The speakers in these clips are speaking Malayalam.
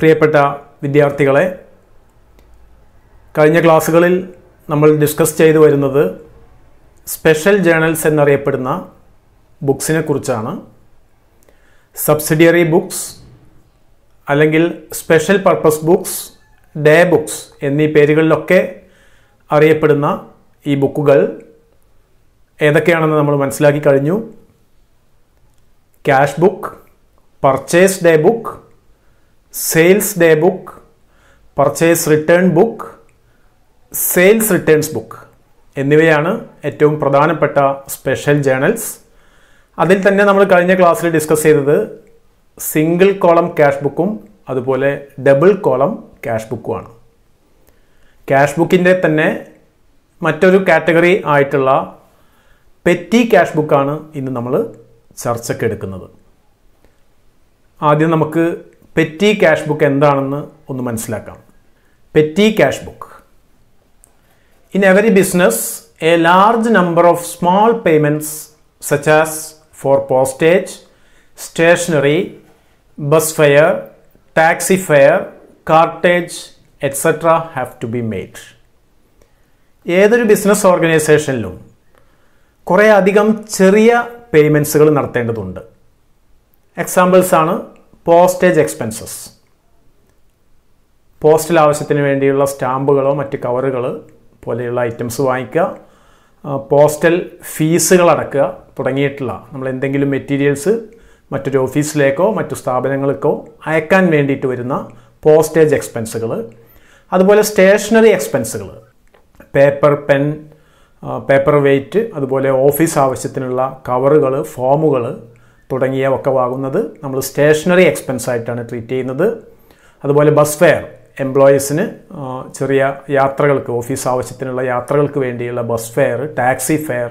പ്രിയപ്പെട്ട വിദ്യാർത്ഥികളെ കഴിഞ്ഞ ക്ലാസ്സുകളിൽ നമ്മൾ ഡിസ്കസ് ചെയ്തു വരുന്നത് സ്പെഷ്യൽ ജേണൽസ് എന്നറിയപ്പെടുന്ന ബുക്സിനെ കുറിച്ചാണ് സബ്സിഡിയറി ബുക്സ് അല്ലെങ്കിൽ special purpose books day books എന്നീ പേരുകളിലൊക്കെ അറിയപ്പെടുന്ന ഈ ബുക്കുകൾ ഏതൊക്കെയാണെന്ന് നമ്മൾ മനസ്സിലാക്കി കഴിഞ്ഞു cash book purchase day book sales day book purchase return book sales returns book എന്നിവയാണ് ഏറ്റവും പ്രധാനപ്പെട്ട സ്പെഷ്യൽ ജേണൽസ് അതിൽ തന്നെ നമ്മൾ കഴിഞ്ഞ ക്ലാസ്സിൽ ഡിസ്കസ് ചെയ്തത് സിംഗിൾ കോളം ക്യാഷ് ബുക്കും അതുപോലെ ഡബിൾ കോളം ക്യാഷ് ബുക്കുമാണ് ക്യാഷ് ബുക്കിൻ്റെ തന്നെ മറ്റൊരു കാറ്റഗറി ആയിട്ടുള്ള പെറ്റി ക്യാഷ് ബുക്കാണ് ഇന്ന് നമ്മൾ ചർച്ചയ്ക്ക് എടുക്കുന്നത് ആദ്യം നമുക്ക് പെറ്റി ക്യാഷ് ബുക്ക് എന്താണെന്ന് ഒന്ന് മനസ്സിലാക്കാം petty cash book in every business a large number of small payments such as for postage stationery bus fare taxi fare cartage etcetera have to be made ഏതൊരു ബിസിനസ് ഓർഗനൈസേഷനിലും കുറേ അധികം ചെറിയ പേയ്മെൻറ്റ്സുകൾ നടത്തേണ്ടതുണ്ട് എക്സാമ്പിൾസാണ് പോസ്റ്റേജ് എക്സ്പെൻസസ് പോസ്റ്റൽ ആവശ്യത്തിന് വേണ്ടിയുള്ള സ്റ്റാമ്പുകളോ മറ്റ് കവറുകൾ പോലെയുള്ള ഐറ്റംസ് വാങ്ങിക്കുക പോസ്റ്റൽ ഫീസുകൾ അടക്കുക തുടങ്ങിയിട്ടുള്ള നമ്മൾ എന്തെങ്കിലും മെറ്റീരിയൽസ് മറ്റൊരു ഓഫീസിലേക്കോ മറ്റു സ്ഥാപനങ്ങൾക്കോ അയക്കാൻ വേണ്ടിയിട്ട് വരുന്ന പോസ്റ്റേജ് എക്സ്പെൻസുകൾ അതുപോലെ സ്റ്റേഷനറി എക്സ്പെൻസുകൾ പേപ്പർ പെൻ പേപ്പർ വെയ്റ്റ് അതുപോലെ ഓഫീസ് ആവശ്യത്തിനുള്ള കവറുകൾ ഫോമുകൾ തുടങ്ങിയവ ഒക്കെ വാങ്ങുന്നത് നമ്മൾ സ്റ്റേഷനറി എക്സ്പെൻസ് ആയിട്ടാണ് ട്രീറ്റ് ചെയ്യുന്നത് അതുപോലെ ബസ് ഫെയർ എംപ്ലോയീസിന് ചെറിയ യാത്രകൾക്ക് ഓഫീസ് ആവശ്യത്തിനുള്ള യാത്രകൾക്ക് വേണ്ടിയുള്ള ബസ് ഫെയർ ടാക്സി ഫെയർ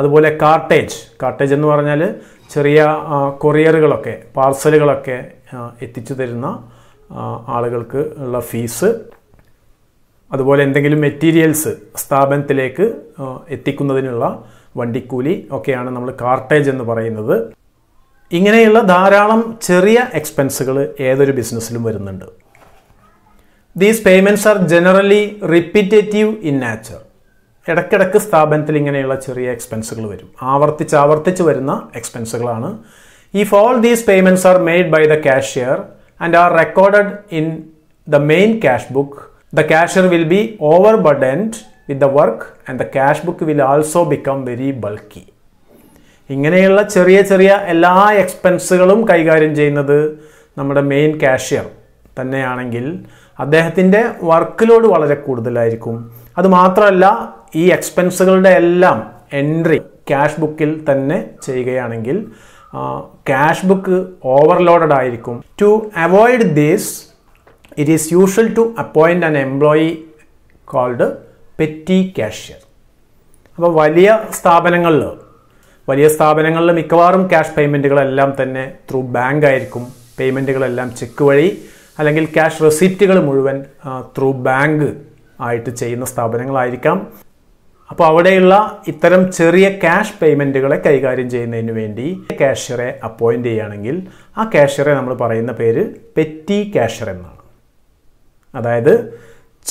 അതുപോലെ കാർട്ടേജ് കാർട്ടേജ് എന്ന് പറഞ്ഞാൽ ചെറിയ കൊറിയറുകളൊക്കെ പാർസലുകളൊക്കെ എത്തിച്ചു തരുന്ന ആളുകൾക്ക് ഉള്ള ഫീസ് അതുപോലെ എന്തെങ്കിലും മെറ്റീരിയൽസ് സ്ഥാപനത്തിലേക്ക് എത്തിക്കുന്നതിനുള്ള വണ്ടിക്കൂലി ഒക്കെയാണ് നമ്മൾ കാർട്ടേജ് എന്ന് പറയുന്നത് ഇങ്ങനെയുള്ള ധാരാളം ചെറിയ എക്സ്പെൻസുകൾ ഏതൊരു ബിസിനസ്സിലും വരുന്നുണ്ട് these payments are generally repetitive in nature ഇടയ്ക്കിടയ്ക്ക് സ്ഥാപനത്തിൽ ഇങ്ങനെയുള്ള ചെറിയ എക്സ്പെൻസുകൾ വരും ആവർത്തിച്ച് ആവർത്തിച്ച് വരുന്ന എക്സ്പെൻസുകളാണ് if all these payments are made by the cashier and are recorded in the main cash book the cashier will be overburdened with the work and the cash book will also become very bulky ഇങ്ങനെയുള്ള ചെറിയ ചെറിയ എല്ലാ എക്സ്പെൻസുകളും കൈകാര്യം ചെയ്യുന്നത് നമ്മുടെ മെയിൻ കാഷ്യർ തന്നെയാണെങ്കിൽ അദ്ദേഹത്തിൻ്റെ വർക്ക് ലോഡ് വളരെ കൂടുതലായിരിക്കും അതുമാത്രമല്ല ഈ എക്സ്പെൻസുകളുടെ എല്ലാം എൻട്രി ക്യാഷ് ബുക്കിൽ തന്നെ ചെയ്യുകയാണെങ്കിൽ ക്യാഷ് ബുക്ക് ഓവർലോഡഡ് ആയിരിക്കും to avoid these it is usual to appoint an employee called petty cashier അപ്പോൾ വലിയ സ്ഥാപനങ്ങളിൽ വലിയ സ്ഥാപനങ്ങളിൽ മിക്കവാറും ക്യാഷ് പേയ്മെൻറ്റുകളെല്ലാം തന്നെ ത്രൂ ബാങ്ക് ആയിരിക്കും പേയ്മെൻറ്റുകളെല്ലാം ചെക്ക് വഴി അല്ലെങ്കിൽ ക്യാഷ് റെസിപ്റ്റുകൾ മുഴുവൻ ത്രൂ ബാങ്ക് ആയിട്ട് ചെയ്യുന്ന സ്ഥാപനങ്ങളായിരിക്കാം അപ്പോൾ അവിടെയുള്ള ഇത്തരം ചെറിയ ക്യാഷ് പേയ്മെൻറ്റുകളെ കൈകാര്യം ചെയ്യുന്നതിന് വേണ്ടി ക്യാഷ്യറെ അപ്പോയിൻ്റ് ചെയ്യുകയാണെങ്കിൽ ആ ക്യാഷ്യറെ നമ്മൾ പറയുന്ന പേര് പെറ്റി ക്യാഷ്യർ എന്നാണ് അതായത്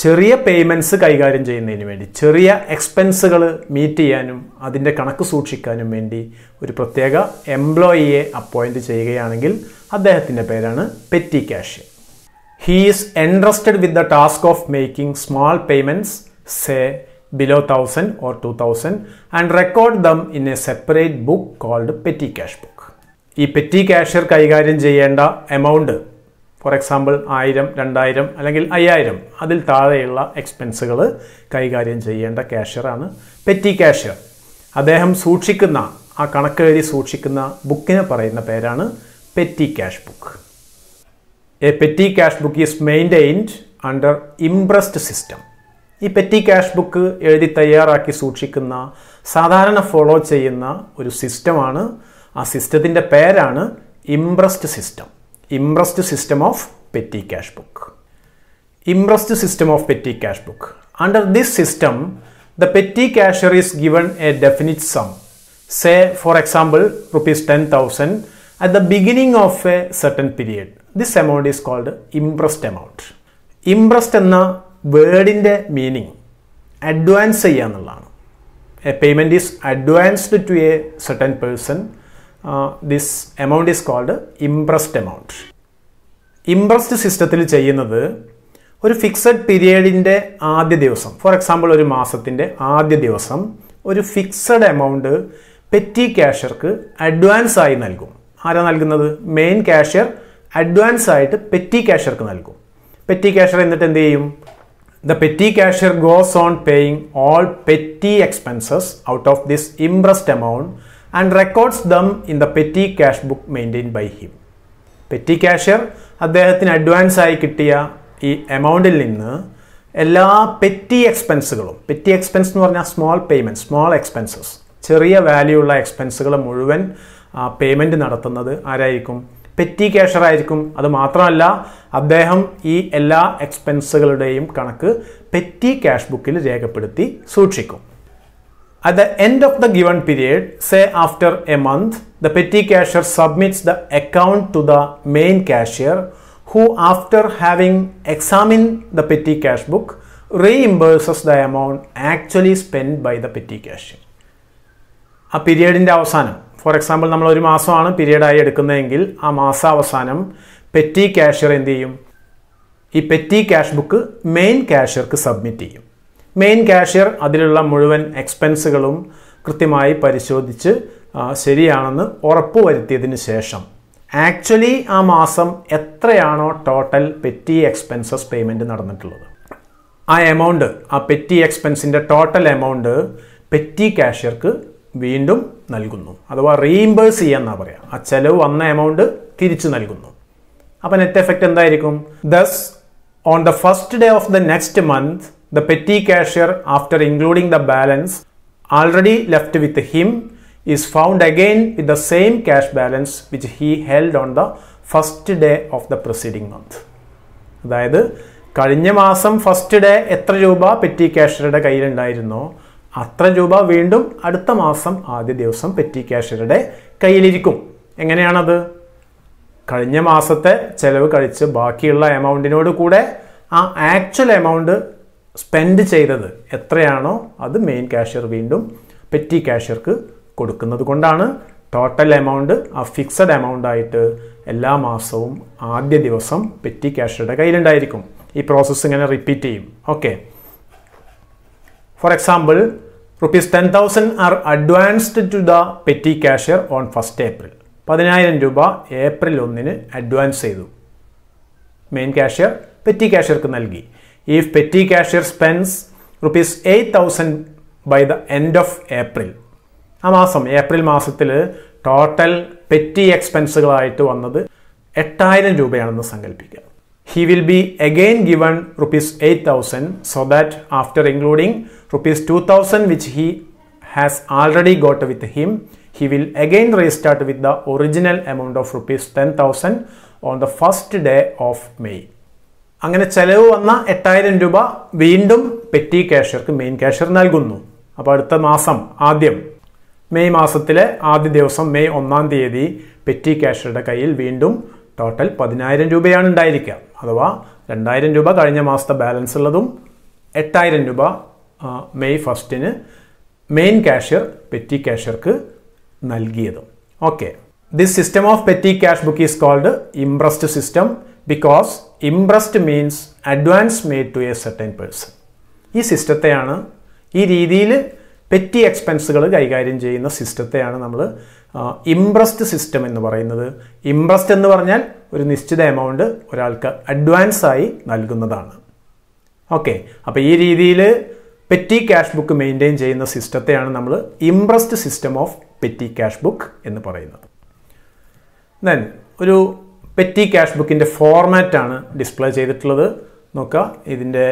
ചെറിയ പേയ്മെൻറ്റ്സ് കൈകാര്യം ചെയ്യുന്നതിന് വേണ്ടി ചെറിയ എക്സ്പെൻസുകൾ മീറ്റ് ചെയ്യാനും അതിൻ്റെ കണക്ക് സൂക്ഷിക്കാനും വേണ്ടി ഒരു പ്രത്യേക എംപ്ലോയിയെ അപ്പോയിൻ്റ് ചെയ്യുകയാണെങ്കിൽ അദ്ദേഹത്തിൻ്റെ പേരാണ് petty cash he is entrusted with the task of making small payments say below thousand or two thousand and record them in a separate book called petty cash book ഈ പെറ്റി ക്യാഷ്യർ കൈകാര്യം ചെയ്യേണ്ട എമൗണ്ട് ഫോർ എക്സാമ്പിൾ ആയിരം രണ്ടായിരം അല്ലെങ്കിൽ അയ്യായിരം അതിൽ താഴെയുള്ള എക്സ്പെൻസുകൾ കൈകാര്യം ചെയ്യേണ്ട ക്യാഷ്യറാണ് പെറ്റി ക്യാഷ്യർ അദ്ദേഹം സൂക്ഷിക്കുന്ന ആ എഴുതി സൂക്ഷിക്കുന്ന ബുക്കിനെ പറയുന്ന പേരാണ് petty cash book a petty cash book is maintained under imprest system ഈ പെറ്റി ക്യാഷ് ബുക്ക് എഴുതി തയ്യാറാക്കി സൂക്ഷിക്കുന്ന സാധാരണ ഫോളോ ചെയ്യുന്ന ഒരു സിസ്റ്റമാണ് ആ സിസ്റ്റത്തിൻ്റെ പേരാണ് imprest system imprest system of petty cash book imprest system of petty cash book under this system the petty cashier is given a definite sum say for example rupees ten thousand at the beginning of a certain period this amount is called imprest amount imprest എന്ന വേർഡിൻ്റെ മീനിങ് അഡ്വാൻസ് ചെയ്യുക എന്നുള്ളതാണ് a payment is advanced to a certain person this amount is called imprest amount impressed സിസ്റ്റത്തിൽ ചെയ്യുന്നത് ഒരു ഫിക്സഡ് പീരിയഡിൻ്റെ ആദ്യ ദിവസം ഫോർ എക്സാമ്പിൾ ഒരു മാസത്തിൻ്റെ ആദ്യ ദിവസം ഒരു ഫിക്സഡ് എമൗണ്ട് പെറ്റി ക്യാഷർക്ക് അഡ്വാൻസ് ആയി നൽകും ആരാ നൽകുന്നത് മെയിൻ ക്യാഷ്യർ അഡ്വാൻസ് ആയിട്ട് പെറ്റി ക്യാഷർക്ക് നൽകും പെറ്റി ക്യാഷർ എന്നിട്ട് എന്ത് ചെയ്യും the petty cashier goes on paying all petty expenses out of this imprest amount and records them in the petty cash book maintain by him petty cashier അദ്ദേഹത്തിന് അഡ്വാൻസ് ആയി കിട്ടിയ ഈ എമൗണ്ടിൽ നിന്ന് എല്ലാ പെറ്റി എക്സ്പെൻസുകളും പെറ്റി എക്സ്പെൻസ് എന്ന് പറഞ്ഞാൽ സ്മോൾ പേയ്മെൻറ്റ് സ്മോൾ എക്സ്പെൻസസ് ചെറിയ വാല്യൂ ഉള്ള എക്സ്പെൻസുകൾ മുഴുവൻ പേയ്മെൻറ്റ് നടത്തുന്നത് ആരായിരിക്കും പെറ്റി ക്യാഷർ ആയിരിക്കും അത് മാത്രമല്ല അദ്ദേഹം ഈ എല്ലാ എക്സ്പെൻസുകളുടെയും കണക്ക് പെറ്റി ക്യാഷ് ബുക്കിൽ രേഖപ്പെടുത്തി സൂക്ഷിക്കും At the end of the given period, say after a month, the petty cashier submits the account to the main cashier who after having examined the petty cash book reimburses the amount actually spent by the petty cashier. ആ പീരിയഡിൻ്റെ അവസാനം ഫോർ എക്സാമ്പിൾ നമ്മൾ ഒരു മാസമാണ് പീരിയഡായി എടുക്കുന്നതെങ്കിൽ ആ മാസാവസാനം പെറ്റി കാഷ്യർ എന്ത് ചെയ്യും ഈ പെറ്റി ക്യാഷ് ബുക്ക് മെയിൻ കാഷ്യർക്ക് സബ്മിറ്റ് ചെയ്യും മെയിൻ കാഷ്യർ അതിലുള്ള മുഴുവൻ എക്സ്പെൻസുകളും കൃത്യമായി പരിശോധിച്ച് ശരിയാണെന്ന് ഉറപ്പുവരുത്തിയതിന് ശേഷം ആക്ച്വലി ആ മാസം എത്രയാണോ ടോട്ടൽ പെറ്റി എക്സ്പെൻസസ് പേയ്മെൻറ്റ് നടന്നിട്ടുള്ളത് ആ എമൗണ്ട് ആ പെറ്റി എക്സ്പെൻസിൻ്റെ ടോട്ടൽ എമൗണ്ട് പെറ്റി കാഷ്യർക്ക് വീണ്ടും നൽകുന്നു അഥവാ റീഇംബേഴ്സ് ചെയ്യാന്നാ പറയുക ആ ചെലവ് വന്ന എമൗണ്ട് തിരിച്ചു നൽകുന്നു അപ്പം നെറ്റ് എഫക്റ്റ് എന്തായിരിക്കും thus on the first day of the next month the petty cashier, after including the balance already left with him, is found again with the same cash balance which he held on the first day of the preceding month. അതായത് കഴിഞ്ഞ മാസം ഫസ്റ്റ് ഡേ എത്ര രൂപ പെറ്റി ക്യാഷറുടെ കയ്യിലുണ്ടായിരുന്നോ അത്ര രൂപ വീണ്ടും അടുത്ത മാസം ആദ്യ ദിവസം പെറ്റി ക്യാഷറുടെ കയ്യിലിരിക്കും എങ്ങനെയാണത് കഴിഞ്ഞ മാസത്തെ ചെലവ് കഴിച്ച് ബാക്കിയുള്ള എമൗണ്ടിനോട് കൂടെ ആ ആക്ച്വൽ എമൗണ്ട് സ്പെൻഡ് ചെയ്തത് എത്രയാണോ അത് മെയിൻ ക്യാഷ്യർ വീണ്ടും പെറ്റി ക്യാഷ്യർക്ക് കൊടുക്കുന്നത് കൊണ്ടാണ് ടോട്ടൽ എമൗണ്ട് ആ ഫിക്സഡ് എമൗണ്ട് ആയിട്ട് എല്ലാ മാസവും ആദ്യ ദിവസം പെറ്റി കാഷ്യറുടെ കയ്യിലുണ്ടായിരിക്കും ഈ പ്രോസസ്സ് ഇങ്ങനെ റിപ്പീറ്റ് ചെയ്യും okay for example rupees ten thousand are advanced to the petty cashier on first April പതിനായിരം രൂപ ഏപ്രിൽ ഒന്നിന് അഡ്വാൻസ് ചെയ്തു മെയിൻ ക്യാഷ്യർ പെറ്റി കാഷ്യർക്ക് നൽകി if petty cashier spends rupees eight thousand by the end of April ആ മാസം ഏപ്രിൽ മാസത്തിൽ ടോട്ടൽ പെറ്റി എക്സ്പെൻസുകളായിട്ട് വന്നത് എട്ടായിരം രൂപയാണെന്ന് സങ്കല്പിക്കുക he will be again given rupees eight thousand so that after including rupees two thousand which he has already got with him he will again restart with the original amount of rupees ten thousand on the first day of May അങ്ങനെ ചെലവ് വന്ന എട്ടായിരം രൂപ വീണ്ടും പെറ്റി കാഷ്യർക്ക് മെയിൻ കാഷ്യർ നൽകുന്നു അപ്പോൾ അടുത്ത മാസം ആദ്യം മെയ് മാസത്തിലെ ആദ്യ ദിവസം മെയ് ഒന്നാം തീയതി പെറ്റി കാഷ്യറുടെ കയ്യിൽ വീണ്ടും ടോട്ടൽ പതിനായിരം രൂപയാണ് ഉണ്ടായിരിക്കുക അഥവാ രണ്ടായിരം രൂപ കഴിഞ്ഞ മാസത്തെ ബാലൻസ് ഉള്ളതും എട്ടായിരം രൂപ മെയ് ഫസ്റ്റിന് മെയിൻ ക്യാഷ്യർ പെറ്റി ക്യാഷ്യർക്ക് നൽകിയതും okay this system of petty cash book is called imprest system because imprest means advance made to a certain person ഈ സിസ്റ്റത്തെയാണ് ഈ രീതിയിൽ പെറ്റി എക്സ്പെൻസുകൾ കൈകാര്യം ചെയ്യുന്ന സിസ്റ്റത്തെയാണ് നമ്മൾ ഇംപ്രസ്ഡ് സിസ്റ്റം എന്ന് പറയുന്നത് ഇംപ്രസ്ഡ് എന്ന് പറഞ്ഞാൽ ഒരു നിശ്ചിത എമൗണ്ട് ഒരാൾക്ക് അഡ്വാൻസ് ആയി നൽകുന്നതാണ് ഓക്കെ അപ്പോൾ ഈ രീതിയിൽ പെറ്റി ക്യാഷ് ബുക്ക് മെയിൻറ്റെയിൻ ചെയ്യുന്ന സിസ്റ്റത്തെയാണ് നമ്മൾ imprest system of petty cash book എന്ന് പറയുന്നത് ദെൻ ഒരു പെറ്റി ക്യാഷ് ബുക്കിൻ്റെ ഫോർമാറ്റാണ് ഡിസ്പ്ലേ ചെയ്തിട്ടുള്ളത് നോക്കുക ഇതിൻ്റെ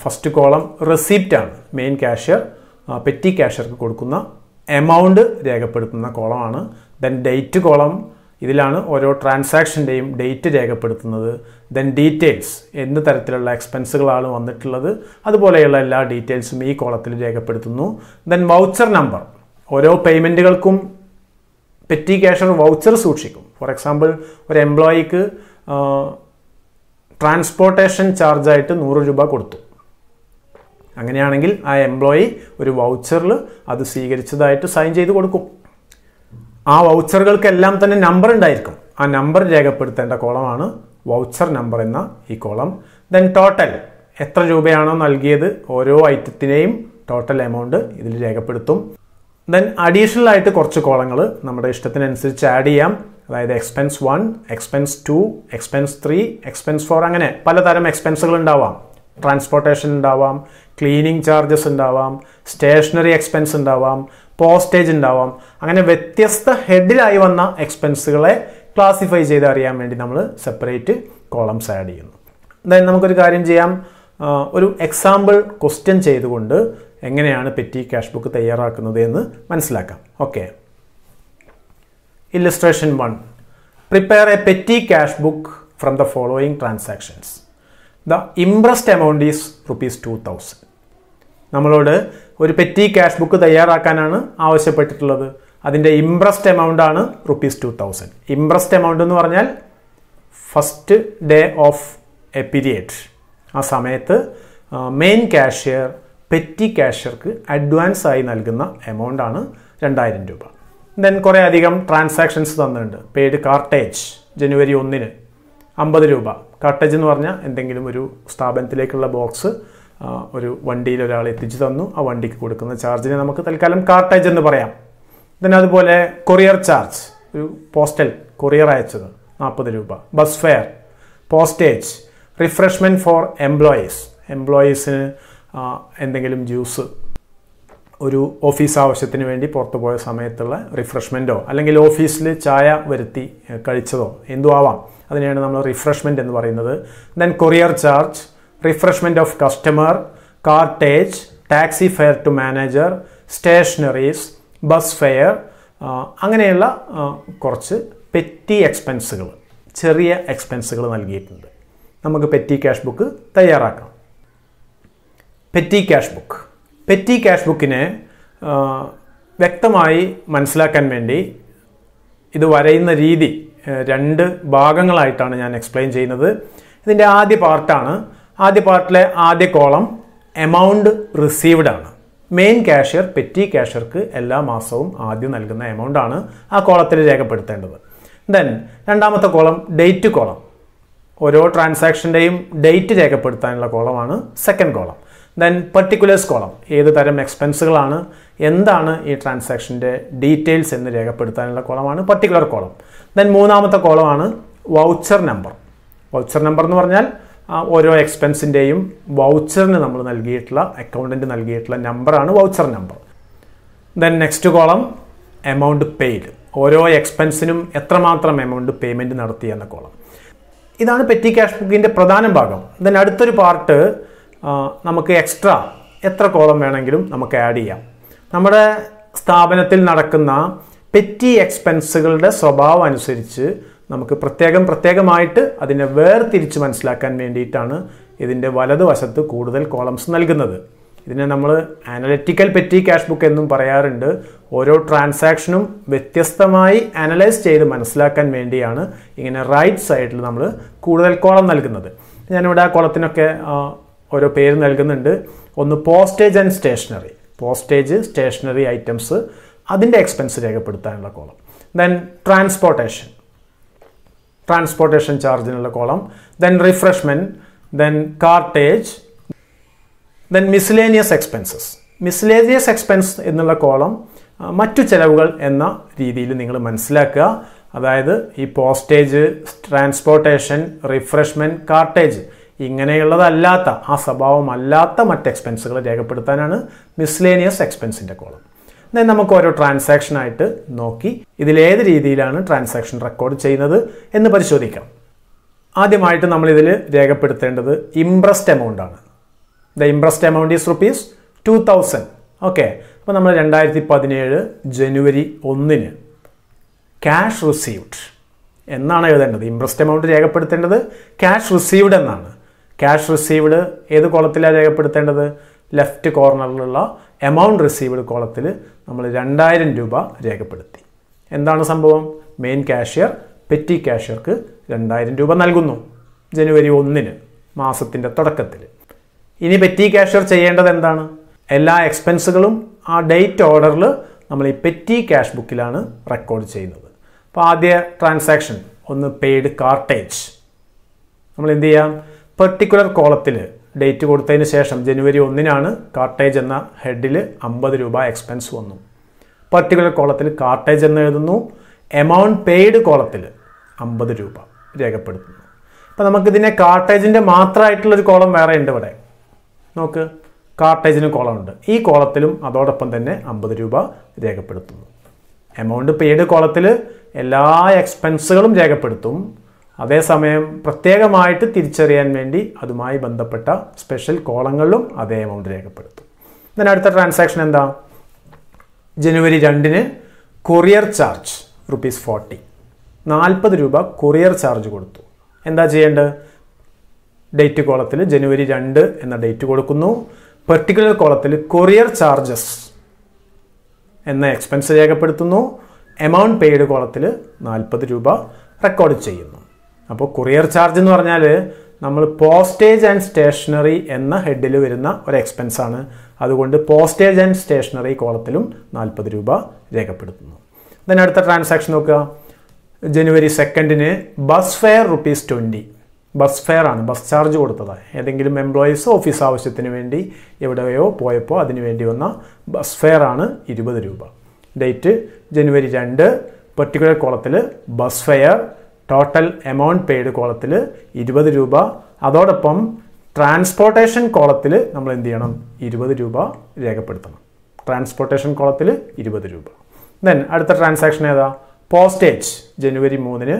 ഫസ്റ്റ് കോളം റെസിപ്റ്റാണ് മെയിൻ ക്യാഷ്യർ പെറ്റി ക്യാഷ്യർക്ക് കൊടുക്കുന്ന എമൗണ്ട് രേഖപ്പെടുത്തുന്ന കോളമാണ് ദെൻ ഡേറ്റ് കോളം ഇതിലാണ് ഓരോ ട്രാൻസാക്ഷൻ്റെയും ഡേറ്റ് രേഖപ്പെടുത്തുന്നത് ദെൻ ഡീറ്റെയിൽസ് എന്ത് തരത്തിലുള്ള എക്സ്പെൻസുകളാണ് വന്നിട്ടുള്ളത് അതുപോലെയുള്ള എല്ലാ ഡീറ്റെയിൽസും ഈ കോളത്തിൽ രേഖപ്പെടുത്തുന്നു ദെൻ വൗച്ചർ നമ്പർ ഓരോ പേയ്മെൻറ്റുകൾക്കും പെറ്റി ക്യാഷർ വൗച്ചർ സൂക്ഷിക്കും ഫോർ എക്സാമ്പിൾ ഒരു എംപ്ലോയിക്ക് ട്രാൻസ്പോർട്ടേഷൻ ചാർജായിട്ട് നൂറ് രൂപ കൊടുത്തു അങ്ങനെയാണെങ്കിൽ ആ എംപ്ലോയി ഒരു വൗച്ചറിൽ അത് സ്വീകരിച്ചതായിട്ട് സൈൻ ചെയ്ത് കൊടുക്കും ആ വൗച്ചറുകൾക്കെല്ലാം തന്നെ നമ്പർ ഉണ്ടായിരിക്കും ആ നമ്പർ രേഖപ്പെടുത്തേണ്ട കോളമാണ് വൗച്ചർ നമ്പർ എന്ന ഈ കോളം ദെൻ ടോട്ടൽ എത്ര രൂപയാണോ നൽകിയത് ഓരോ ഐറ്റത്തിനെയും ടോട്ടൽ എമൗണ്ട് ഇതിൽ രേഖപ്പെടുത്തും ദെൻ അഡീഷണൽ ആയിട്ട് കുറച്ച് കോളങ്ങൾ നമ്മുടെ ഇഷ്ടത്തിനനുസരിച്ച് ആഡ് ചെയ്യാം അതായത് expense one expense two expense three expense four അങ്ങനെ പലതരം എക്സ്പെൻസുകൾ ഉണ്ടാവാം ട്രാൻസ്പോർട്ടേഷൻ ഉണ്ടാവാം ക്ലീനിങ് ചാർജസ് ഉണ്ടാവാം സ്റ്റേഷനറി എക്സ്പെൻസ് ഉണ്ടാവാം പോസ്റ്റേജ് ഉണ്ടാവാം അങ്ങനെ വ്യത്യസ്ത ഹെഡിലായി വന്ന എക്സ്പെൻസുകളെ ക്ലാസിഫൈ ചെയ്ത് അറിയാൻ വേണ്ടി നമ്മൾ സെപ്പറേറ്റ് കോളംസ് ആഡ് ചെയ്യുന്നു ദെൻ നമുക്കൊരു കാര്യം ചെയ്യാം ഒരു എക്സാമ്പിൾ ക്വസ്റ്റ്യൻ ചെയ്തുകൊണ്ട് എങ്ങനെയാണ് പെറ്റി ക്യാഷ് ബുക്ക് തയ്യാറാക്കുന്നത് എന്ന് മനസ്സിലാക്കാം okay Illustration 1. Prepare a petty cash book from the following transactions. The amount amount is rupees 2000. നമ്മളോട് ഒരു പെറ്റി ക്യാഷ് ബുക്ക് തയ്യാറാക്കാനാണ് ആവശ്യപ്പെട്ടിട്ടുള്ളത് അതിൻ്റെ ഇംപ്രസ്ഡ് എമൗണ്ട് ആണ് rupees two thousand imprest amount എന്ന് പറഞ്ഞാൽ first day of a period ആ സമയത്ത് മെയിൻ ക്യാഷ്യർ പെറ്റി ക്യാഷ്യർക്ക് അഡ്വാൻസ് ആയി നൽകുന്ന എമൗണ്ട് ആണ് രണ്ടായിരം രൂപ ദെൻ കുറേ അധികം ട്രാൻസാക്ഷൻസ് തന്നിട്ടുണ്ട് പെയ്ഡ് കാർട്ടേജ് ജനുവരി ഒന്നിന് അമ്പത് രൂപ കാർട്ടേജ് എന്ന് പറഞ്ഞാൽ എന്തെങ്കിലും ഒരു സ്ഥാപനത്തിലേക്കുള്ള ബോക്സ് ഒരു വണ്ടിയിൽ ഒരാൾ എത്തിച്ചു തന്നു ആ വണ്ടിക്ക് കൊടുക്കുന്ന ചാർജിനെ നമുക്ക് തൽക്കാലം കാർട്ടേജ് എന്ന് പറയാം ദെൻ അതുപോലെ കൊറിയർ ചാർജ് ഒരു പോസ്റ്റൽ കൊറിയർ അയച്ചത് നാൽപ്പത് രൂപ bus fare postage refreshment for employees എംപ്ലോയീസിന് എന്തെങ്കിലും ജ്യൂസ് ഒരു ഓഫീസ് ആവശ്യത്തിന് വേണ്ടി പുറത്തു പോയ സമയത്തുള്ള റിഫ്രഷ്മെൻറ്റോ അല്ലെങ്കിൽ ഓഫീസിൽ ചായ വരുത്തി കഴിച്ചതോ എന്തു ആവാം അതിനെയാണ് നമ്മൾ റിഫ്രഷ്മെൻറ്റ് എന്ന് പറയുന്നത് then courier charge refreshment of customer cartage taxi fare to manager stationeries bus fare അങ്ങനെയുള്ള കുറച്ച് പെറ്റി എക്സ്പെൻസുകൾ ചെറിയ എക്സ്പെൻസുകൾ നൽകിയിട്ടുണ്ട് നമുക്ക് പെറ്റി ക്യാഷ് ബുക്ക് തയ്യാറാക്കാം petty cash book petty cash ബുക്കിനെ വ്യക്തമായി മനസ്സിലാക്കാൻ വേണ്ടി ഇത് വരയുന്ന രീതി രണ്ട് ഭാഗങ്ങളായിട്ടാണ് ഞാൻ എക്സ്പ്ലെയിൻ ചെയ്യുന്നത് ഇതിൻ്റെ ആദ്യ പാർട്ടാണ് ആദ്യ പാർട്ടിലെ ആദ്യ കോളം എമൗണ്ട് റിസീവ്ഡ് ആണ് മെയിൻ ക്യാഷ്യർ പെറ്റി ക്യാഷ്യർക്ക് എല്ലാ മാസവും ആദ്യം നൽകുന്ന എമൗണ്ട് ആണ് ആ കോളത്തിൽ രേഖപ്പെടുത്തേണ്ടത് ദെൻ രണ്ടാമത്തെ കോളം ഡേറ്റ് കോളം ഓരോ ട്രാൻസാക്ഷൻ്റെയും ഡേറ്റ് രേഖപ്പെടുത്താനുള്ള കോളമാണ് second column then particulars column ഏത് തരം എക്സ്പെൻസുകളാണ് എന്താണ് ഈ ട്രാൻസാക്ഷൻ്റെ ഡീറ്റെയിൽസ് എന്ന് രേഖപ്പെടുത്താനുള്ള കോളമാണ് പെർട്ടിക്കുലർ കോളം ദെൻ മൂന്നാമത്തെ കോളമാണ് വൗച്ചർ നമ്പർ വൗച്ചർ നമ്പർ എന്ന് പറഞ്ഞാൽ ഓരോ എക്സ്പെൻസിൻ്റെയും വൗച്ചറിന് നമ്മൾ നൽകിയിട്ടുള്ള അക്കൗണ്ടിന് നൽകിയിട്ടുള്ള നമ്പറാണ് voucher number then next column amount paid ഓരോ എക്സ്പെൻസിനും എത്രമാത്രം എമൗണ്ട് പേയ്മെൻറ്റ് നടത്തി എന്ന കോളം ഇതാണ് പെറ്റി ക്യാഷ് ബുക്കിൻ്റെ പ്രധാന ഭാഗം ദെൻ അടുത്തൊരു പാർട്ട് നമുക്ക് എക്സ്ട്രാ എത്ര കോളം വേണമെങ്കിലും നമുക്ക് ആഡ് ചെയ്യാം നമ്മുടെ സ്ഥാപനത്തിൽ നടക്കുന്ന പെറ്റി എക്സ്പെൻസുകളുടെ സ്വഭാവം അനുസരിച്ച് നമുക്ക് പ്രത്യേകം പ്രത്യേകമായിട്ട് അതിനെ വേർതിരിച്ച് മനസ്സിലാക്കാൻ വേണ്ടിയിട്ടാണ് ഇതിൻ്റെ വലതുവശത്ത് കൂടുതൽ കോളംസ് നൽകുന്നത് ഇതിനെ നമ്മൾ അനലറ്റിക്കൽ പെറ്റി ക്യാഷ് ബുക്ക് എന്നും പറയാറുണ്ട് ഓരോ ട്രാൻസാക്ഷനും വ്യത്യസ്തമായി അനലൈസ് ചെയ്ത് മനസ്സിലാക്കാൻ വേണ്ടിയാണ് ഇങ്ങനെ റൈറ്റ് സൈഡിൽ നമ്മൾ കൂടുതൽ കോളം നൽകുന്നത് ഞാനിവിടെ ആ കുളത്തിനൊക്കെ ഓരോ പേര് നൽകുന്നുണ്ട് ഒന്ന് postage and stationery postage stationery items അതിൻ്റെ എക്സ്പെൻസ് രേഖപ്പെടുത്താനുള്ള കോളം ദെൻ ട്രാൻസ്പോർട്ടേഷൻ ട്രാൻസ്പോർട്ടേഷൻ ചാർജിനുള്ള column then refreshment then cartage then miscellaneous expenses miscellaneous expense എന്നുള്ള കോളം മറ്റു ചിലവുകൾ എന്ന രീതിയിൽ നിങ്ങൾ മനസ്സിലാക്കുക അതായത് ഈ പോസ്റ്റേജ് ട്രാൻസ്പോർട്ടേഷൻ റിഫ്രഷ്മെൻറ്റ് കാർട്ടേജ് ഇങ്ങനെയുള്ളതല്ലാത്ത ആ സ്വഭാവമല്ലാത്ത മറ്റ് എക്സ്പെൻസുകൾ രേഖപ്പെടുത്താനാണ് മിസ്ലേനിയസ് എക്സ്പെൻസിൻ്റെ കോളം എന്നാൽ നമുക്ക് ഓരോ ട്രാൻസാക്ഷനായിട്ട് നോക്കി ഇതിലേത് രീതിയിലാണ് ട്രാൻസാക്ഷൻ റെക്കോർഡ് ചെയ്യുന്നത് എന്ന് പരിശോധിക്കാം ആദ്യമായിട്ട് നമ്മൾ ഇതിൽ രേഖപ്പെടുത്തേണ്ടത് ഇംപ്രസ്ഡ് എമൗണ്ട് ആണ് the imprest amount is rupees two thousand okay അപ്പോൾ നമ്മൾ രണ്ടായിരത്തി പതിനേഴ് ജനുവരി ഒന്നിന് ക്യാഷ് റിസീവ്ഡ് എന്നാണ് എഴുതേണ്ടത് ഇംപ്രസ്ഡ് എമൗണ്ട് രേഖപ്പെടുത്തേണ്ടത് ക്യാഷ് റിസീവ്ഡ് എന്നാണ് ക്യാഷ് റിസീവ്ഡ് ഏത് കോളത്തിലാണ് രേഖപ്പെടുത്തേണ്ടത് ലെഫ്റ്റ് കോർണറിലുള്ള എമൗണ്ട് റിസീവ്ഡ് കോളത്തിൽ നമ്മൾ രണ്ടായിരം രൂപ രേഖപ്പെടുത്തി എന്താണ് സംഭവം മെയിൻ കാഷ്യർ പെറ്റി കാഷ്യർക്ക് രണ്ടായിരം രൂപ നൽകുന്നു ജനുവരി ഒന്നിന് മാസത്തിൻ്റെ തുടക്കത്തിൽ ഇനി പെറ്റി കാഷ്യർ ചെയ്യേണ്ടത് എന്താണ് എല്ലാ എക്സ്പെൻസുകളും ആ ഡേറ്റ് ഓർഡറിൽ നമ്മൾ ഈ പെറ്റി ക്യാഷ് ബുക്കിലാണ് റെക്കോർഡ് ചെയ്യുന്നത് അപ്പോൾ ആദ്യ ട്രാൻസാക്ഷൻ ഒന്ന് പെയ്ഡ് കാർട്ടേജ് നമ്മൾ എന്ത് ചെയ്യാം പെർട്ടിക്കുലർ കോളത്തിൽ ഡേറ്റ് കൊടുത്തതിന് ശേഷം ജനുവരി ഒന്നിനാണ് കാർട്ടേജ് എന്ന ഹെഡിൽ അമ്പത് രൂപ എക്സ്പെൻസ് വന്നു പെർട്ടിക്കുലർ കോളത്തിൽ കാർട്ടേജ് എന്ന് എഴുതുന്നു എമൗണ്ട് പെയ്ഡ് കോളത്തിൽ അമ്പത് രൂപ രേഖപ്പെടുത്തുന്നു അപ്പോൾ നമുക്കിതിനെ കാർട്ടേജിൻ്റെ മാത്രമായിട്ടുള്ളൊരു കോളം വേറെ ഉണ്ട് ഇവിടെ നോക്ക് കാർട്ടേജിന് കോളമുണ്ട് ഈ കോളത്തിലും അതോടൊപ്പം തന്നെ അമ്പത് രൂപ രേഖപ്പെടുത്തുന്നു എമൗണ്ട് പെയ്ഡ് കോളത്തിൽ എല്ലാ എക്സ്പെൻസുകളും രേഖപ്പെടുത്തും അതേസമയം പ്രത്യേകമായിട്ട് തിരിച്ചറിയാൻ വേണ്ടി അതുമായി ബന്ധപ്പെട്ട സ്പെഷ്യൽ കോളങ്ങളിലും അതേ എമൗണ്ട് രേഖപ്പെടുത്തും ദെൻ അടുത്ത ട്രാൻസാക്ഷൻ എന്താ ജനുവരി രണ്ടിന് കൊറിയർ ചാർജ് റുപ്പീസ് ഫോർട്ടി നാൽപ്പത് രൂപ കൊറിയർ ചാർജ് കൊടുത്തു എന്താ ചെയ്യേണ്ടത് ഡേറ്റ് കോളത്തിൽ ജനുവരി രണ്ട് എന്ന ഡേറ്റ് കൊടുക്കുന്നു പെർട്ടിക്കുലർ കോളത്തിൽ കൊറിയർ ചാർജസ് എന്ന എക്സ്പെൻസ് രേഖപ്പെടുത്തുന്നു എമൗണ്ട് പെയ്ഡ് കോളത്തിൽ നാൽപ്പത് രൂപ റെക്കോർഡ് ചെയ്യുന്നു അപ്പോൾ കൊറിയർ ചാർജ് എന്ന് പറഞ്ഞാൽ നമ്മൾ പോസ്റ്റേജ് ആൻഡ് സ്റ്റേഷനറി എന്ന ഹെഡിൽ വരുന്ന ഒരു എക്സ്പെൻസ് ആണ് അതുകൊണ്ട് പോസ്റ്റേജ് ആൻഡ് സ്റ്റേഷനറി കോളത്തിലും നാൽപ്പത് രൂപ രേഖപ്പെടുത്തുന്നു ദെൻ അടുത്ത ട്രാൻസാക്ഷൻ നോക്കുക ജനുവരി സെക്കൻഡിന് bus fare rupees twenty bus fare ആണ് ബസ് ചാർജ് കൊടുത്തത് ഏതെങ്കിലും എംപ്ലോയീസ് ഓഫീസ് ആവശ്യത്തിന് വേണ്ടി എവിടെയോ പോയപ്പോൾ അതിന് വേണ്ടി വന്ന ബസ് ഫെയർ ആണ് ഇരുപത് രൂപ ഡേറ്റ് ജനുവരി രണ്ട് പെർട്ടിക്കുലർ കോളത്തിൽ bus fare total amount paid കോളത്തിൽ ഇരുപത് രൂപ അതോടൊപ്പം ട്രാൻസ്പോർട്ടേഷൻ കോളത്തിൽ നമ്മൾ എന്ത് ചെയ്യണം ഇരുപത് രൂപ രേഖപ്പെടുത്തണം ട്രാൻസ്പോർട്ടേഷൻ കോളത്തിൽ ഇരുപത് രൂപ ദെൻ അടുത്ത ട്രാൻസാക്ഷൻ ഏതാ പോസ്റ്റേജ് ജനുവരി മൂന്നിന്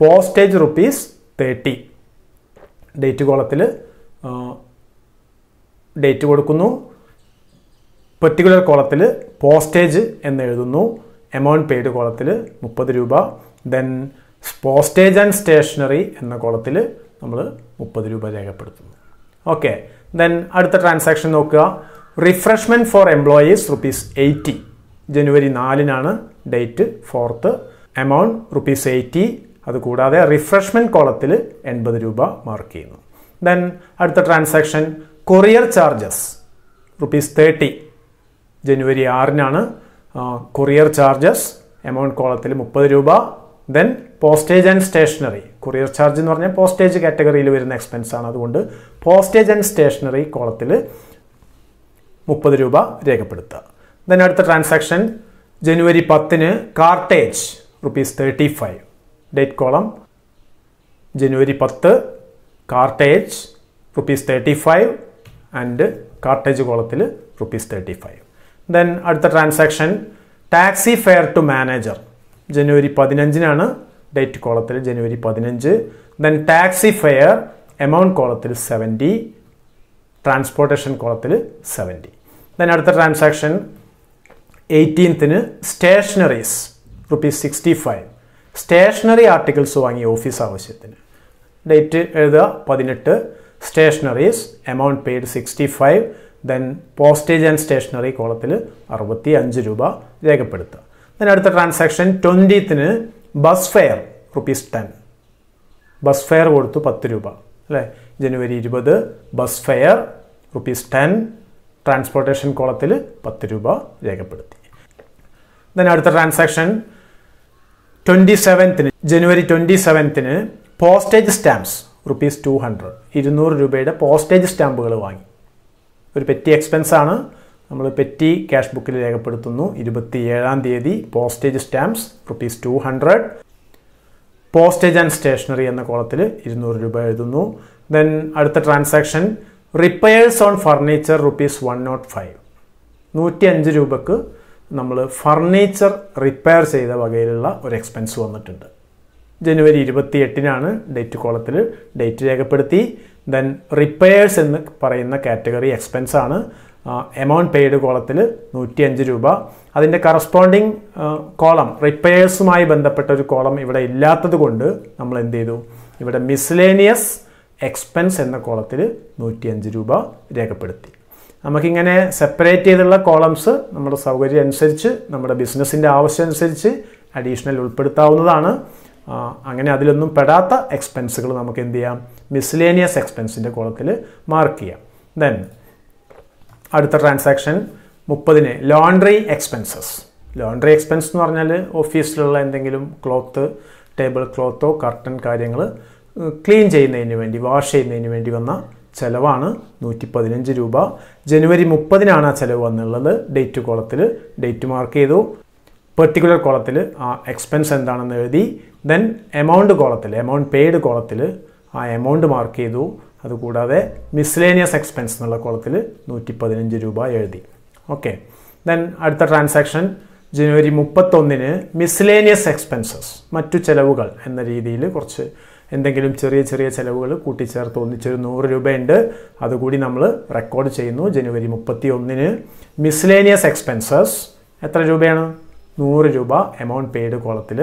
പോസ്റ്റേജ് റുപ്പീസ് തേർട്ടി ഡേറ്റ് കോളത്തിൽ ഡേറ്റ് കൊടുക്കുന്നു പെർട്ടിക്കുലർ കോളത്തിൽ പോസ്റ്റേജ് എന്ന് എഴുതുന്നു എമൗണ്ട് പെയ്ഡ് കോളത്തിൽ മുപ്പത് രൂപ ദെൻ പോസ്റ്റേജ് ആൻഡ് സ്റ്റേഷനറി എന്ന കോളത്തിൽ നമ്മൾ മുപ്പത് രൂപ രേഖപ്പെടുത്തുന്നു ഓക്കെ ദെൻ അടുത്ത ട്രാൻസാക്ഷൻ നോക്കുക refreshment for employees rupees eighty ജനുവരി നാലിനാണ് date fourth amount rupees eighty അതുകൂടാതെ റിഫ്രഷ്മെൻറ്റ് കോളത്തിൽ എൺപത് രൂപ മാർക്ക് ചെയ്യുന്നു ദെൻ അടുത്ത transaction courier charges rupees thirty ജനുവരി ആറിനാണ് കൊറിയർ ചാർജസ് എമൗണ്ട് കോളത്തിൽ മുപ്പത് രൂപ then postage and stationery courier charge എന്ന് പറഞ്ഞാൽ പോസ്റ്റേജ് കാറ്റഗറിയിൽ വരുന്ന എക്സ്പെൻസ് ആണ് അതുകൊണ്ട് പോസ്റ്റേജ് ആൻഡ് സ്റ്റേഷനറി കോളത്തിൽ മുപ്പത് രൂപ രേഖപ്പെടുത്തുക ദെൻ അടുത്ത ട്രാൻസാക്ഷൻ ജനുവരി പത്തിന് cartage rupees thirty five date column ജനുവരി പത്ത് cartage rupees thirty five and cartage കോളത്തിൽ റുപ്പീസ് തേർട്ടി ഫൈവ് ദെൻ അടുത്ത transaction taxi fare to manager ജനുവരി പതിനഞ്ചിനാണ് ഡേറ്റ് കോളത്തിൽ ജനുവരി പതിനഞ്ച് ദെൻ ടാക്സി ഫെയർ എമൗണ്ട് കോളത്തിൽ സെവൻറ്റി ട്രാൻസ്പോർട്ടേഷൻ കോളത്തിൽ സെവൻറ്റി ദെൻ അടുത്ത ട്രാൻസാക്ഷൻ എയ്റ്റീൻത്തിന് stationeries rupees sixty five stationery articles വാങ്ങി ഓഫീസ് ആവശ്യത്തിന് ഡേറ്റ് എഴുതുക പതിനെട്ട് stationeries amount paid sixty five then postage and stationery കോളത്തിൽ അറുപത്തി അഞ്ച് രൂപ രേഖപ്പെടുത്തുക ദെൻ അടുത്ത ട്രാൻസാക്ഷൻ ട്വൻറ്റീത്തിന് bus fare rupees ten bus fare കൊടുത്തു പത്ത് രൂപ അല്ലേ ജനുവരി ഇരുപത് bus fare rupees ten transportation കോളത്തിൽ പത്ത് രൂപ രേഖപ്പെടുത്തി ദൻ അടുത്ത ട്രാൻസാക്ഷൻ ട്വൻറ്റി സെവൻത്തിന് ജനുവരി ട്വൻറ്റി സെവൻത്തിന് postage stamps rupees two hundred ഇരുന്നൂറ് രൂപയുടെ പോസ്റ്റേജ് സ്റ്റാമ്പുകൾ വാങ്ങി ഒരു പെറ്റി എക്സ്പെൻസാണ് നമ്മൾ പെറ്റി ക്യാഷ് ബുക്കിൽ രേഖപ്പെടുത്തുന്നു ഏഴാം തീയതി postage stamps rupees two hundred postage and stationery എന്ന കോളത്തിൽ ഇരുന്നൂറ് രൂപ എഴുതുന്നു ദെൻ അടുത്ത transaction repairs on furniture rupees one nought five നൂറ്റി അഞ്ച് രൂപക്ക് നമ്മൾ ഫർണിച്ചർ റിപ്പയർ ചെയ്ത വകയിലുള്ള ഒരു എക്സ്പെൻസ് വന്നിട്ടുണ്ട് ജനുവരി ഇരുപത്തി എട്ടിനാണ് ഡേറ്റ് കോളത്തിൽ ഡേറ്റ് രേഖപ്പെടുത്തി ദെൻ റിപ്പയേഴ്സ് എന്ന് പറയുന്ന കാറ്റഗറി എക്സ്പെൻസാണ് എമൗണ്ട് പെയ്ഡ് കോളത്തിൽ നൂറ്റിയഞ്ച് രൂപ അതിൻ്റെ കറസ്പോണ്ടിങ് കോളം റിപ്പയേഴ്സുമായി ബന്ധപ്പെട്ട ഒരു കോളം ഇവിടെ ഇല്ലാത്തത് കൊണ്ട് നമ്മൾ എന്ത് ചെയ്തു ഇവിടെ മിസ്ലേനിയസ് എക്സ്പെൻസ് എന്ന കോളത്തിൽ നൂറ്റിയഞ്ച് രൂപ രേഖപ്പെടുത്തി നമുക്കിങ്ങനെ സെപ്പറേറ്റ് ചെയ്തുള്ള കോളംസ് നമ്മുടെ സൗകര്യം അനുസരിച്ച് നമ്മുടെ ബിസിനസ്സിൻ്റെ ആവശ്യം അനുസരിച്ച് അഡീഷണൽ ഉൾപ്പെടുത്താവുന്നതാണ് അങ്ങനെ അതിലൊന്നും പെടാത്ത എക്സ്പെൻസുകൾ നമുക്ക് എന്ത് ചെയ്യാം മിസ്ലേനിയസ് എക്സ്പെൻസിൻ്റെ കോളത്തിൽ മാർക്ക് ചെയ്യാം ദെൻ അടുത്ത ട്രാൻസാക്ഷൻ മുപ്പതിന് ലോണ്ടറി എക്സ്പെൻസസ് ലോണ്ടറി എക്സ്പെൻസ് എന്ന് പറഞ്ഞാൽ ഓഫീസിലുള്ള എന്തെങ്കിലും ക്ലോത്ത് ടേബിൾ ക്ലോത്തോ കർട്ടൻ കാര്യങ്ങൾ ക്ലീൻ ചെയ്യുന്നതിന് വേണ്ടി വാഷ് ചെയ്യുന്നതിന് വേണ്ടി വന്ന ചിലവാണ് നൂറ്റി പതിനഞ്ച് രൂപ ജനുവരി മുപ്പതിനാണ് ആ ചിലവ് വന്നുള്ളത് ഡേറ്റ് കോളത്തിൽ ഡേറ്റ് മാർക്ക് ചെയ്തു പെർട്ടിക്കുലർ കോളത്തിൽ ആ എക്സ്പെൻസ് എന്താണെന്ന് എഴുതി ദെൻ എമൗണ്ട് കോളത്തിൽ എമൗണ്ട് പെയ്ഡ് കോളത്തിൽ ആ എമൗണ്ട് മാർക്ക് ചെയ്തു അതുകൂടാതെ മിസ്ലേനിയസ് എക്സ്പെൻസ് എന്നുള്ള കോളത്തിൽ നൂറ്റി പതിനഞ്ച് രൂപ എഴുതി ഓക്കെ ദെൻ അടുത്ത ട്രാൻസാക്ഷൻ ജനുവരി മുപ്പത്തൊന്നിന് മിസ്ലേനിയസ് എക്സ്പെൻസസ് മറ്റു ചെലവുകൾ എന്ന രീതിയിൽ കുറച്ച് എന്തെങ്കിലും ചെറിയ ചെറിയ ചെലവുകൾ കൂട്ടിച്ചേർത്ത് ഒന്നിച്ചൊരു നൂറ് രൂപയുണ്ട് അതുകൂടി നമ്മൾ റെക്കോർഡ് ചെയ്യുന്നു ജനുവരി മുപ്പത്തി ഒന്നിന് മിസ്ലേനിയസ് എക്സ്പെൻസസ് എത്ര രൂപയാണ് നൂറ് രൂപ എമൗണ്ട് പെയ്ഡ് കോളത്തിൽ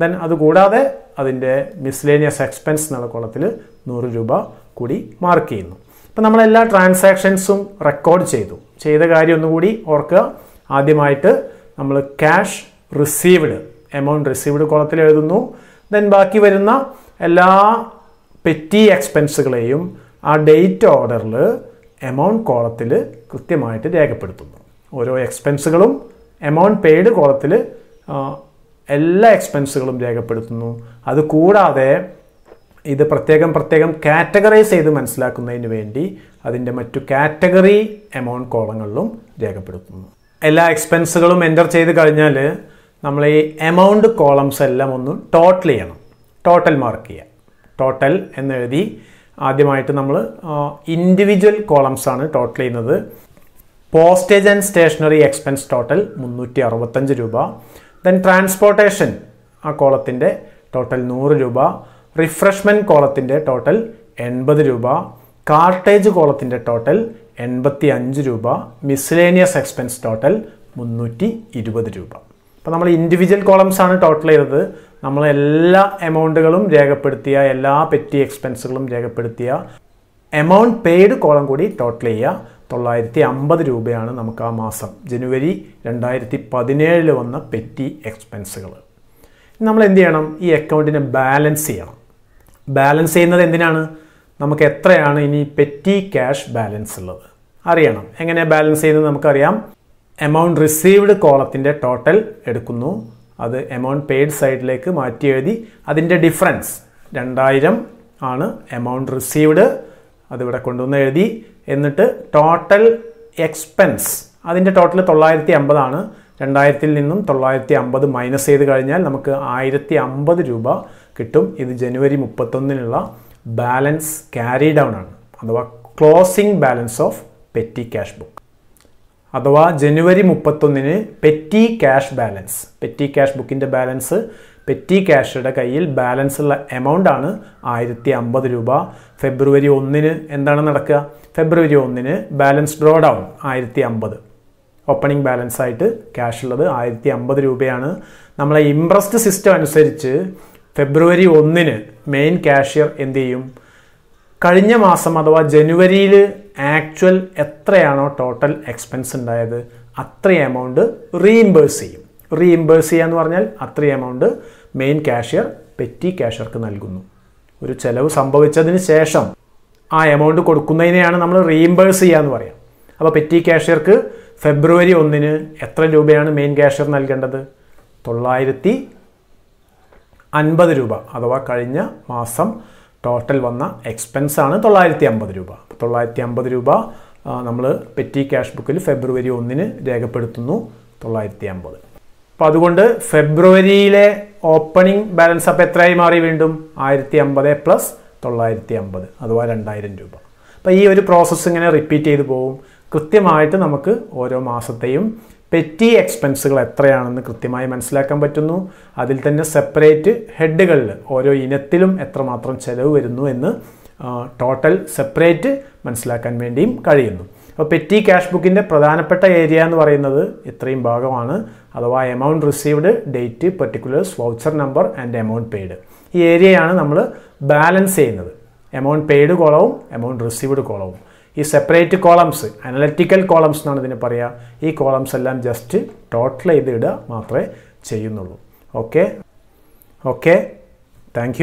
ദെൻ അതുകൂടാതെ അതിൻ്റെ മിസ്ലേനിയസ് എക്സ്പെൻസ് എന്നുള്ള കോളത്തിൽ നൂറ് രൂപ കൂടി മാർക്ക് ചെയ്യുന്നു അപ്പോൾ എല്ലാ ട്രാൻസാക്ഷൻസും റെക്കോർഡ് ചെയ്തു ചെയ്ത കാര്യം ഒന്നുകൂടി ഓർക്കുക ആദ്യമായിട്ട് നമ്മൾ ക്യാഷ് റിസീവ്ഡ് എമൗണ്ട് റിസീവ്ഡ് കുളത്തിൽ എഴുതുന്നു ദെൻ ബാക്കി വരുന്ന എല്ലാ പെറ്റി എക്സ്പെൻസുകളെയും ആ ഡേറ്റ് ഓർഡറിൽ എമൗണ്ട് കോളത്തിൽ കൃത്യമായിട്ട് രേഖപ്പെടുത്തുന്നു ഓരോ എക്സ്പെൻസുകളും എമൗണ്ട് പെയ്ഡ് കോളത്തിൽ എല്ലാ എക്സ്പെൻസുകളും രേഖപ്പെടുത്തുന്നു അത് കൂടാതെ ഇത് പ്രത്യേകം പ്രത്യേകം കാറ്റഗറൈസ് ചെയ്ത് മനസ്സിലാക്കുന്നതിന് വേണ്ടി അതിൻ്റെ മറ്റു കാറ്റഗറി എമൗണ്ട് കോളങ്ങളിലും രേഖപ്പെടുത്തുന്നു എല്ലാ എക്സ്പെൻസുകളും എൻ്റർ ചെയ്ത് കഴിഞ്ഞാൽ നമ്മൾ ഈ എമൗണ്ട് കോളംസ് എല്ലാം ഒന്ന് ടോട്ടൽ ചെയ്യണം ടോട്ടൽ മാർക്ക് ചെയ്യുക ടോട്ടൽ എന്നെഴുതി ആദ്യമായിട്ട് നമ്മൾ ഇൻഡിവിജ്വൽ കോളംസ് ആണ് ടോട്ടൽ ചെയ്യുന്നത് postage and stationery expense total മുന്നൂറ്റി അറുപത്തഞ്ച് രൂപ ദെൻ ട്രാൻസ്പോർട്ടേഷൻ ആ കോളത്തിൻ്റെ ടോട്ടൽ നൂറ് രൂപ റിഫ്രഷ്മെൻറ്റ് കോളത്തിൻ്റെ ടോട്ടൽ എൺപത് രൂപ കാർട്ടേജ് കോളത്തിൻ്റെ ടോട്ടൽ എൺപത്തി അഞ്ച് രൂപ മിസ്ലേനിയസ് എക്സ്പെൻസ് ടോട്ടൽ മുന്നൂറ്റി ഇരുപത് രൂപ അപ്പോൾ നമ്മൾ ഇൻഡിവിജ്വൽ കോളംസ് ആണ് ടോട്ടൽ ചെയ്തത് നമ്മൾ എല്ലാ എമൗണ്ടുകളും രേഖപ്പെടുത്തിയ എല്ലാ പെറ്റി എക്സ്പെൻസുകളും രേഖപ്പെടുത്തിയ എമൗണ്ട് പെയ്ഡ് കോളം കൂടി ടോട്ടൽ ചെയ്യുക തൊള്ളായിരത്തി അമ്പത് രൂപയാണ് നമുക്ക് ആ മാസം ജനുവരി രണ്ടായിരത്തി പതിനേഴിൽ വന്ന പെറ്റി എക്സ്പെൻസുകൾ നമ്മൾ എന്ത് ചെയ്യണം ഈ അക്കൗണ്ടിനെ ബാലൻസ് ചെയ്യണം ബാലൻസ് ചെയ്യുന്നത് എന്തിനാണ് നമുക്ക് എത്രയാണ് ഇനി പെറ്റി ക്യാഷ് ബാലൻസ് ഉള്ളത് അറിയണം എങ്ങനെ ബാലൻസ് ചെയ്യുന്നത് നമുക്കറിയാം എമൗണ്ട് റിസീവ്ഡ് കോളത്തിൻ്റെ ടോട്ടൽ എടുക്കുന്നു അത് എമൗണ്ട് പെയ്ഡ് സൈഡിലേക്ക് മാറ്റി എഴുതി അതിൻ്റെ ഡിഫറൻസ് രണ്ടായിരം ആണ് എമൗണ്ട് റിസീവ്ഡ് അതിവിടെ കൊണ്ടുവന്ന് എഴുതി എന്നിട്ട് ടോട്ടൽ എക്സ്പെൻസ് അതിൻ്റെ ടോട്ടൽ തൊള്ളായിരത്തി അമ്പതാണ് രണ്ടായിരത്തിൽ നിന്നും തൊള്ളായിരത്തി അമ്പത് മൈനസ് ചെയ്ത് കഴിഞ്ഞാൽ നമുക്ക് ആയിരത്തി അമ്പത് രൂപ കിട്ടും ഇത് ജനുവരി മുപ്പത്തൊന്നിനുള്ള ബാലൻസ് ക്യാരി ഡൗൺ ആണ് അഥവാ closing balance of petty cash book അഥവാ ജനുവരി മുപ്പത്തൊന്നിന് petty cash balance petty cash ബുക്കിൻ്റെ ബാലൻസ് പെറ്റി ക്യാഷയുടെ കയ്യിൽ ബാലൻസ് ഉള്ള എമൗണ്ട് ആണ് ആയിരത്തി അമ്പത് രൂപ ഫെബ്രുവരി ഒന്നിന് എന്താണ് നടക്കുക ഫെബ്രുവരി ഒന്നിന് ബാലൻസ് ഡ്രോ ഡൗൺ ആയിരത്തി അമ്പത് ഓപ്പണിംഗ് ബാലൻസ് ആയിട്ട് ക്യാഷ് ഉള്ളത് ആയിരത്തി അമ്പത് രൂപയാണ് നമ്മളെ ഇംപ്രസ്ഡ് സിസ്റ്റം അനുസരിച്ച് ഫെബ്രുവരി ഒന്നിന് മെയിൻ കാഷ്യർ എന്ത് ചെയ്യും കഴിഞ്ഞ മാസം അഥവാ ജനുവരിയിൽ ആക്ച്വൽ എത്രയാണോ ടോട്ടൽ എക്സ്പെൻസ് ഉണ്ടായത് അത്രയും എമൗണ്ട് റീഇംബേഴ്സ് ചെയ്യും റീഇംബേഴ്സ് ചെയ്യുക എന്ന് പറഞ്ഞാൽ അത്രയും എമൗണ്ട് മെയിൻ കാഷ്യർ പെറ്റി കാഷ്യർക്ക് നൽകുന്നു ഒരു ചെലവ് സംഭവിച്ചതിന് ശേഷം ആ എമൗണ്ട് കൊടുക്കുന്നതിനെയാണ് നമ്മൾ റീഇംബേഴ്സ് ചെയ്യുക എന്ന് പറയാം അപ്പോൾ പെറ്റി കാഷ്യർക്ക് ഫെബ്രുവരി ഒന്നിന് എത്ര രൂപയാണ് മെയിൻ കാഷ്യർ നൽകേണ്ടത് തൊള്ളായിരത്തി അൻപത് രൂപ അഥവാ കഴിഞ്ഞ മാസം ടോട്ടൽ വന്ന എക്സ്പെൻസ് ആണ് തൊള്ളായിരത്തി അമ്പത് രൂപ തൊള്ളായിരത്തി അമ്പത് രൂപ നമ്മൾ പെറ്റി ക്യാഷ് ബുക്കിൽ ഫെബ്രുവരി ഒന്നിന് രേഖപ്പെടുത്തുന്നു തൊള്ളായിരത്തി അമ്പത് അപ്പോൾ അതുകൊണ്ട് ഫെബ്രുവരിയിലെ ഓപ്പണിംഗ് ബാലൻസ് അപ്പോൾ എത്രയായി മാറി വീണ്ടും ആയിരത്തി അമ്പത് പ്ലസ് തൊള്ളായിരത്തി അമ്പത് അഥവാ രണ്ടായിരം രൂപ അപ്പോൾ ഈ ഒരു പ്രോസസ്സ് ഇങ്ങനെ റിപ്പീറ്റ് ചെയ്തു പോകും കൃത്യമായിട്ട് നമുക്ക് ഓരോ മാസത്തെയും പെറ്റി എക്സ്പെൻസുകൾ എത്രയാണെന്ന് കൃത്യമായി മനസ്സിലാക്കാൻ പറ്റുന്നു അതിൽ തന്നെ സെപ്പറേറ്റ് ഹെഡുകളിൽ ഓരോ ഇനത്തിലും എത്രമാത്രം ചിലവ് വരുന്നു എന്ന് ടോട്ടൽ സെപ്പറേറ്റ് മനസ്സിലാക്കാൻ വേണ്ടിയും കഴിയുന്നു അപ്പോൾ പെറ്റി ക്യാഷ് ബുക്കിൻ്റെ പ്രധാനപ്പെട്ട ഏരിയ എന്ന് പറയുന്നത് ഇത്രയും ഭാഗമാണ് അഥവാ amount received date particulars voucher number and amount paid ഈ ഏരിയയാണ് നമ്മൾ ബാലൻസ് ചെയ്യുന്നത് എമൗണ്ട് പെയ്ഡ് കോളവും എമൗണ്ട് റിസീവ്ഡ് കോളവും ഈ സെപ്പറേറ്റ് കോളംസ് അനലറ്റിക്കൽ കോളംസ് എന്നാണ് ഇതിന് പറയുക ഈ കോളംസ് എല്ലാം ജസ്റ്റ് ടോട്ടൽ ചെയ്ത് ഇടുക മാത്രമേ ചെയ്യുന്നുള്ളൂ ഓക്കെ ഓക്കെ താങ്ക്